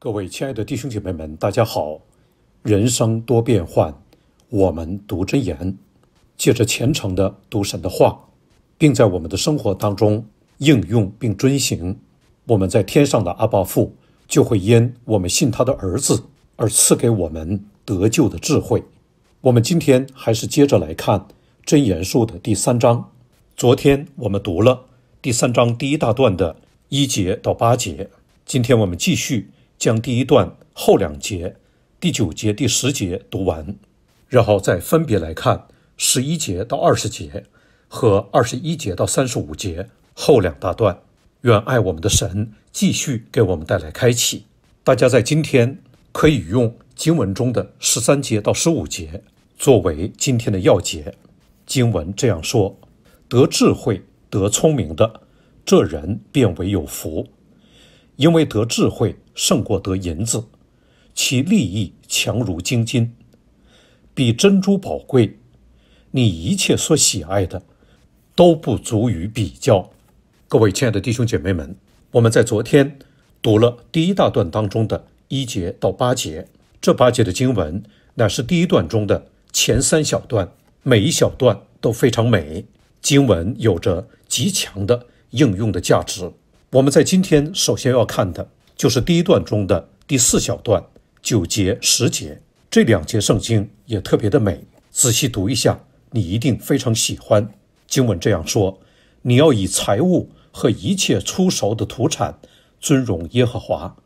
各位亲爱的弟兄姐妹们，大家好！人生多变幻，我们读真言，借着虔诚的读神的话，并在我们的生活当中应用并遵行，我们在天上的阿爸父就会因我们信他的儿子而赐给我们得救的智慧。我们今天还是接着来看真言术的第三章。昨天我们读了第三章第一大段的一节到八节，今天我们继续。将第一段后两节，第九节、第十节读完，然后再分别来看十一节到二十节和二十一节到三十五节后两大段。愿爱我们的神继续给我们带来开启。大家在今天可以用经文中的十三节到十五节作为今天的要节。经文这样说：“得智慧、得聪明的，这人便为有福。”因为得智慧胜过得银子，其利益强如金金，比珍珠宝贵。你一切所喜爱的都不足以比较。各位亲爱的弟兄姐妹们，我们在昨天读了第一大段当中的一节到八节，这八节的经文乃是第一段中的前三小段，每一小段都非常美，经文有着极强的应用的价值。我们在今天首先要看的就是第一段中的第四小段九节十节这两节圣经也特别的美，仔细读一下，你一定非常喜欢。经文这样说：“你要以财物和一切出手的土产尊荣耶和华，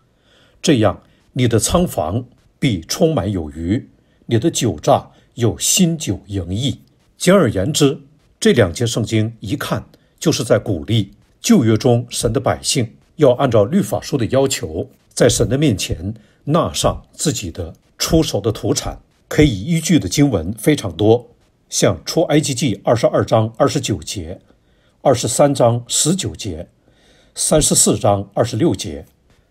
这样你的仓房必充满有余，你的酒榨有新酒盈溢。”简而言之，这两节圣经一看就是在鼓励。旧约中，神的百姓要按照律法书的要求，在神的面前纳上自己的出手的土产。可以依据的经文非常多，像出埃及记二十二章二十九节、二十三章十九节、三十四章二十六节，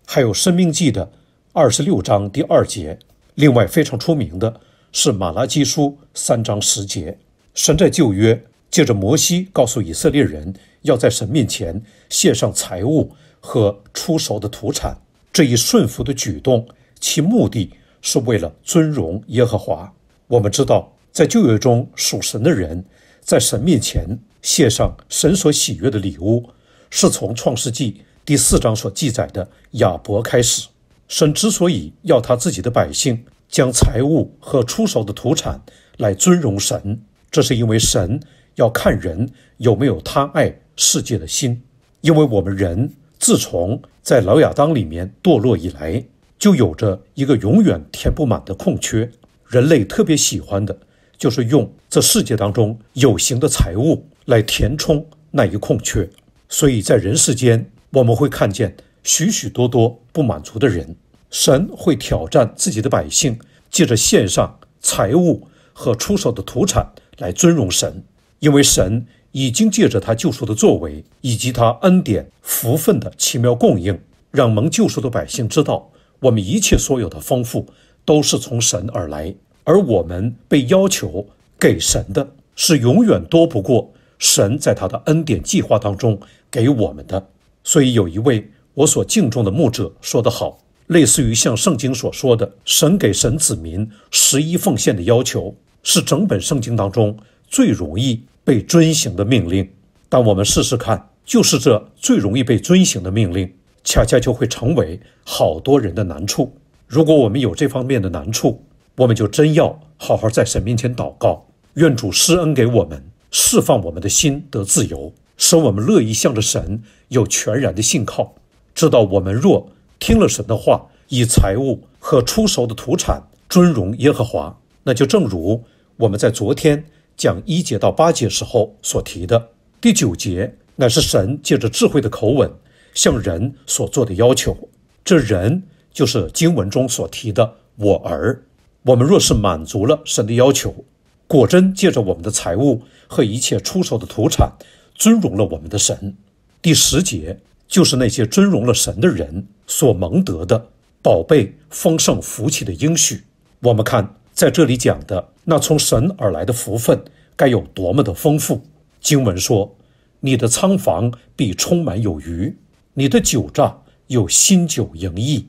还有申命记的二十六章第二节。另外，非常出名的是马拉基书三章十节。神在旧约。借着摩西告诉以色列人要在神面前献上财物和出手的土产这一顺服的举动，其目的是为了尊荣耶和华。我们知道，在旧约中属神的人在神面前献上神所喜悦的礼物，是从创世纪第四章所记载的亚伯开始。神之所以要他自己的百姓将财物和出手的土产来尊荣神，这是因为神。要看人有没有他爱世界的心，因为我们人自从在老亚当里面堕落以来，就有着一个永远填不满的空缺。人类特别喜欢的就是用这世界当中有形的财物来填充那一空缺，所以在人世间我们会看见许许多多不满足的人。神会挑战自己的百姓，借着献上财物和出手的土产来尊荣神。因为神已经借着他救赎的作为，以及他恩典福分的奇妙供应，让蒙救赎的百姓知道，我们一切所有的丰富都是从神而来，而我们被要求给神的，是永远多不过神在他的恩典计划当中给我们的。所以有一位我所敬重的牧者说得好，类似于像圣经所说的，神给神子民十一奉献的要求，是整本圣经当中最容易。被遵行的命令，但我们试试看，就是这最容易被遵行的命令，恰恰就会成为好多人的难处。如果我们有这方面的难处，我们就真要好好在神面前祷告，愿主施恩给我们，释放我们的心得自由，使我们乐意向着神有全然的信靠，知道我们若听了神的话，以财物和出售的土产尊荣耶和华，那就正如我们在昨天。讲一节到八节时候所提的第九节，乃是神借着智慧的口吻向人所做的要求。这人就是经文中所提的我儿。我们若是满足了神的要求，果真借着我们的财物和一切出售的土产，尊荣了我们的神。第十节就是那些尊荣了神的人所蒙得的宝贝、丰盛福气的应许。我们看在这里讲的。那从神而来的福分该有多么的丰富？经文说：“你的仓房必充满有余，你的酒榨有新酒盈溢。”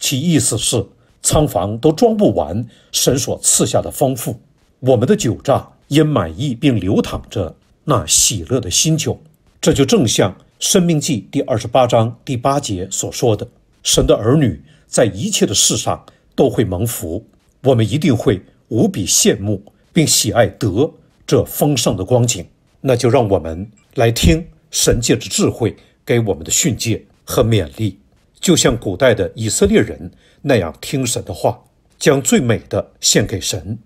其意思是仓房都装不完神所赐下的丰富，我们的酒榨也满意并流淌着那喜乐的新酒。这就正像《生命记》第二十八章第八节所说的：“神的儿女在一切的事上都会蒙福，我们一定会。”无比羡慕并喜爱德这丰盛的光景，那就让我们来听神界的智慧给我们的训诫和勉励，就像古代的以色列人那样听神的话，将最美的献给神。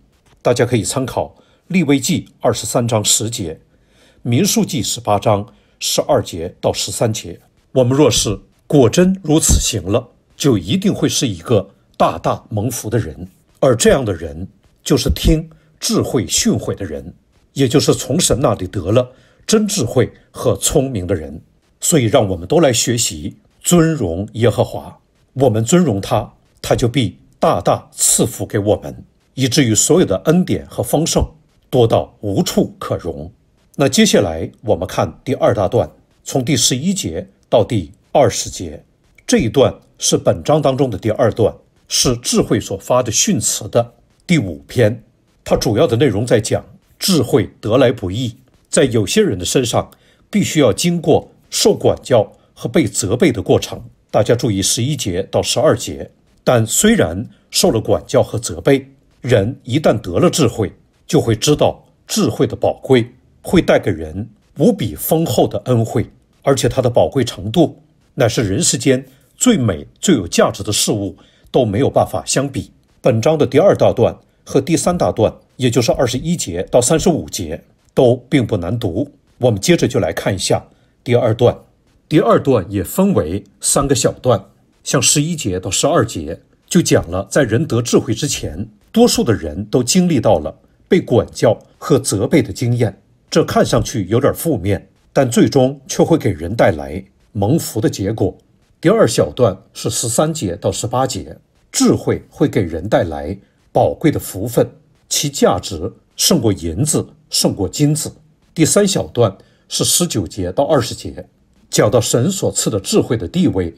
大家可以参考利未记二十三章十节，民数记十八章十二节到十三节。我们若是果真如此行了，就一定会是一个大大蒙福的人，而这样的人。就是听智慧训诲的人，也就是从神那里得了真智慧和聪明的人。所以，让我们都来学习尊荣耶和华。我们尊荣他，他就必大大赐福给我们，以至于所有的恩典和丰盛多到无处可容。那接下来我们看第二大段，从第十一节到第二十节，这一段是本章当中的第二段，是智慧所发的训词的。第五篇，它主要的内容在讲智慧得来不易，在有些人的身上，必须要经过受管教和被责备的过程。大家注意十一节到十二节。但虽然受了管教和责备，人一旦得了智慧，就会知道智慧的宝贵，会带给人无比丰厚的恩惠，而且它的宝贵程度，乃是人世间最美最有价值的事物都没有办法相比。本章的第二大段和第三大段，也就是二十一节到三十五节，都并不难读。我们接着就来看一下第二段。第二段也分为三个小段，像十一节到十二节，就讲了在仁德智慧之前，多数的人都经历到了被管教和责备的经验。这看上去有点负面，但最终却会给人带来蒙福的结果。第二小段是十三节到十八节。智慧会给人带来宝贵的福分，其价值胜过银子，胜过金子。第三小段是十九节到二十节，讲到神所赐的智慧的地位，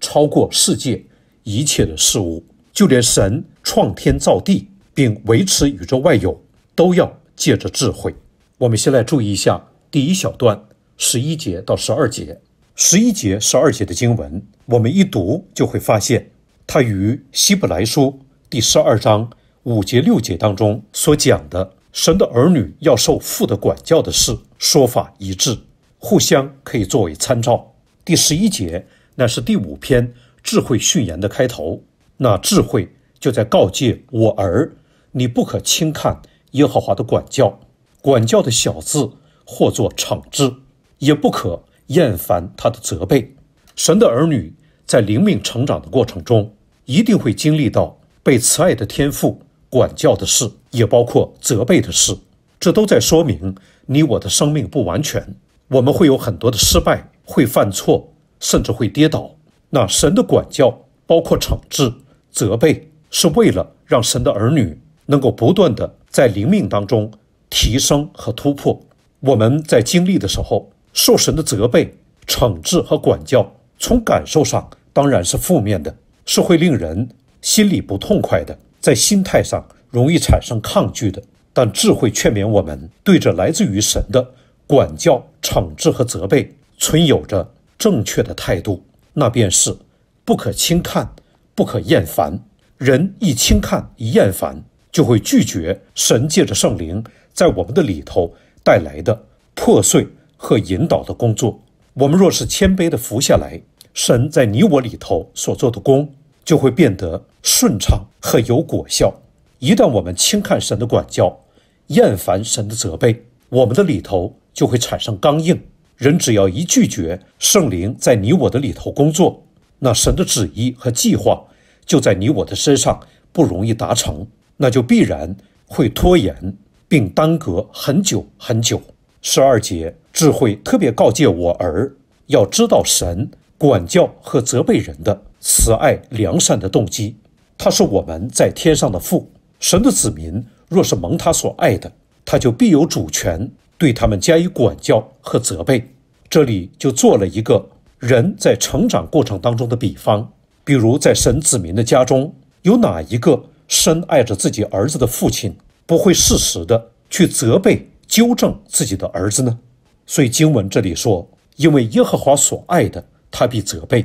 超过世界一切的事物，就连神创天造地，并维持宇宙外有，都要借着智慧。我们先来注意一下第一小段十一节到十二节，十一节、十二节的经文，我们一读就会发现。他与《希伯来书》第十二章五节六节当中所讲的“神的儿女要受父的管教”的事说法一致，互相可以作为参照。第十一节那是第五篇智慧训言的开头，那智慧就在告诫我儿：“你不可轻看耶和华的管教，管教的小字或作惩治，也不可厌烦他的责备。”神的儿女在灵命成长的过程中。一定会经历到被慈爱的天赋管教的事，也包括责备的事。这都在说明你我的生命不完全。我们会有很多的失败，会犯错，甚至会跌倒。那神的管教包括惩治、责备，是为了让神的儿女能够不断的在灵命当中提升和突破。我们在经历的时候，受神的责备、惩治和管教，从感受上当然是负面的。是会令人心里不痛快的，在心态上容易产生抗拒的。但智慧劝勉我们，对着来自于神的管教、惩治和责备，存有着正确的态度，那便是不可轻看，不可厌烦。人一轻看，一厌烦，就会拒绝神借着圣灵在我们的里头带来的破碎和引导的工作。我们若是谦卑的服下来。神在你我里头所做的功就会变得顺畅和有果效。一旦我们轻看神的管教，厌烦神的责备，我们的里头就会产生刚硬。人只要一拒绝圣灵在你我的里头工作，那神的旨意和计划就在你我的身上不容易达成，那就必然会拖延并耽搁很久很久。十二节，智慧特别告诫我儿，要知道神。管教和责备人的慈爱良善的动机，他是我们在天上的父。神的子民若是蒙他所爱的，他就必有主权对他们加以管教和责备。这里就做了一个人在成长过程当中的比方，比如在神子民的家中，有哪一个深爱着自己儿子的父亲不会适时的去责备纠正自己的儿子呢？所以经文这里说，因为耶和华所爱的。他必责备，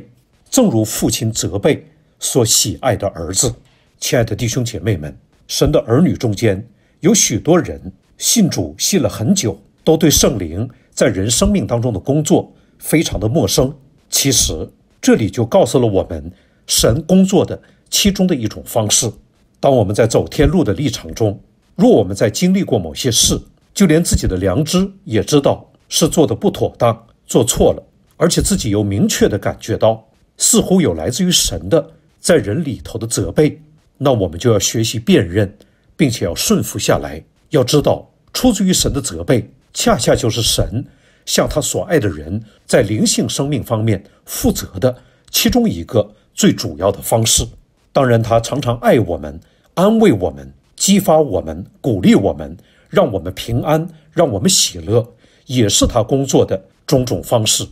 正如父亲责备所喜爱的儿子。亲爱的弟兄姐妹们，神的儿女中间有许多人信主信了很久，都对圣灵在人生命当中的工作非常的陌生。其实这里就告诉了我们神工作的其中的一种方式。当我们在走天路的历程中，若我们在经历过某些事，就连自己的良知也知道是做的不妥当，做错了。而且自己又明确的感觉到，似乎有来自于神的在人里头的责备，那我们就要学习辨认，并且要顺服下来。要知道，出自于神的责备，恰恰就是神向他所爱的人在灵性生命方面负责的其中一个最主要的方式。当然，他常常爱我们、安慰我们、激发我们、鼓励我们，让我们平安，让我们喜乐，也是他工作的种种方式。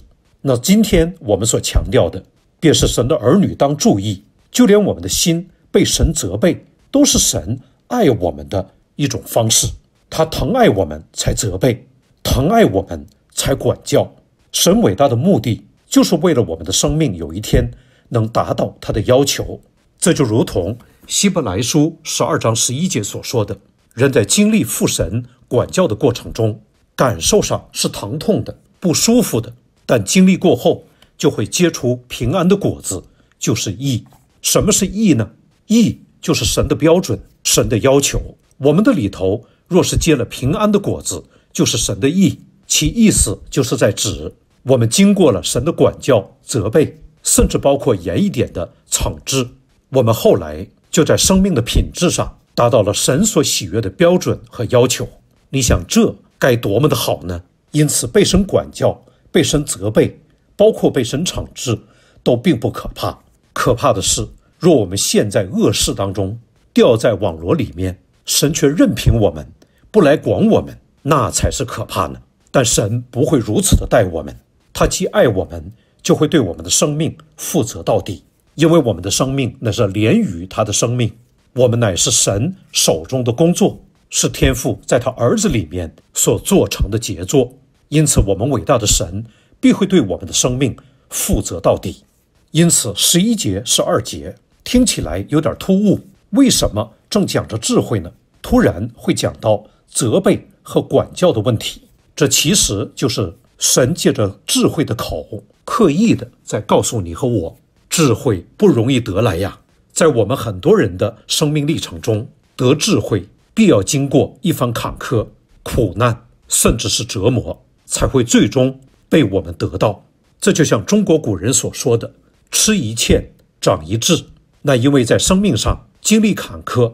那今天我们所强调的，便是神的儿女当注意，就连我们的心被神责备，都是神爱我们的一种方式。他疼爱我们才责备，疼爱我们才管教。神伟大的目的，就是为了我们的生命有一天能达到他的要求。这就如同希伯来书十二章十一节所说的：“人在经历父神管教的过程中，感受上是疼痛的、不舒服的。”但经历过后，就会结出平安的果子，就是义。什么是义呢？义就是神的标准、神的要求。我们的里头若是结了平安的果子，就是神的义。其意思就是在指我们经过了神的管教、责备，甚至包括严一点的惩治，我们后来就在生命的品质上达到了神所喜悦的标准和要求。你想，这该多么的好呢？因此被神管教。被神责备，包括被神惩治，都并不可怕。可怕的是，若我们现在恶事当中掉在网罗里面，神却任凭我们，不来管我们，那才是可怕呢。但神不会如此的待我们，他既爱我们，就会对我们的生命负责到底，因为我们的生命那是连于他的生命，我们乃是神手中的工作，是天父在他儿子里面所做成的杰作。因此，我们伟大的神必会对我们的生命负责到底。因此，十一节是二节，听起来有点突兀。为什么正讲着智慧呢？突然会讲到责备和管教的问题。这其实就是神借着智慧的口，刻意的在告诉你和我，智慧不容易得来呀。在我们很多人的生命历程中，得智慧必要经过一番坎坷、苦难，甚至是折磨。才会最终被我们得到。这就像中国古人所说的“吃一堑，长一智”。那因为在生命上经历坎坷、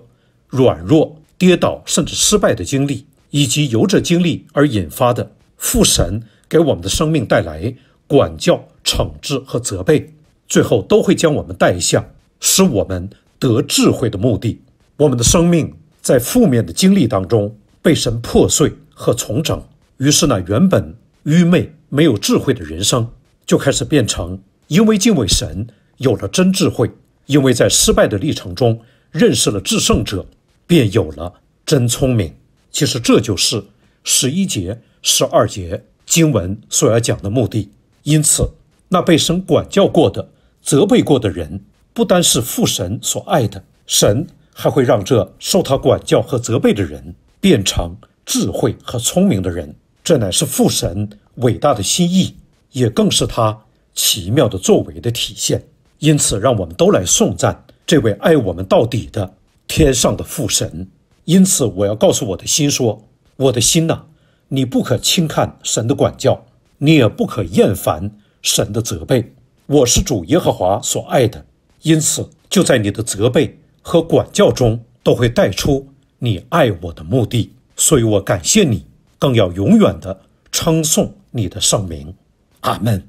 软弱、跌倒，甚至失败的经历，以及由这经历而引发的父神给我们的生命带来管教、惩治和责备，最后都会将我们带向使我们得智慧的目的。我们的生命在负面的经历当中被神破碎和重整。于是呢，原本愚昧没有智慧的人生，就开始变成因为敬畏神有了真智慧；因为，在失败的历程中认识了制胜者，便有了真聪明。其实，这就是十一节、十二节经文所要讲的目的。因此，那被神管教过的、责备过的人，不单是父神所爱的神，还会让这受他管教和责备的人变成智慧和聪明的人。这乃是父神伟大的心意，也更是他奇妙的作为的体现。因此，让我们都来颂赞这位爱我们到底的天上的父神。因此，我要告诉我的心说：“我的心呐，你不可轻看神的管教，你也不可厌烦神的责备。我是主耶和华所爱的，因此就在你的责备和管教中，都会带出你爱我的目的。所以我感谢你。”更要永远的称颂你的圣名，阿门。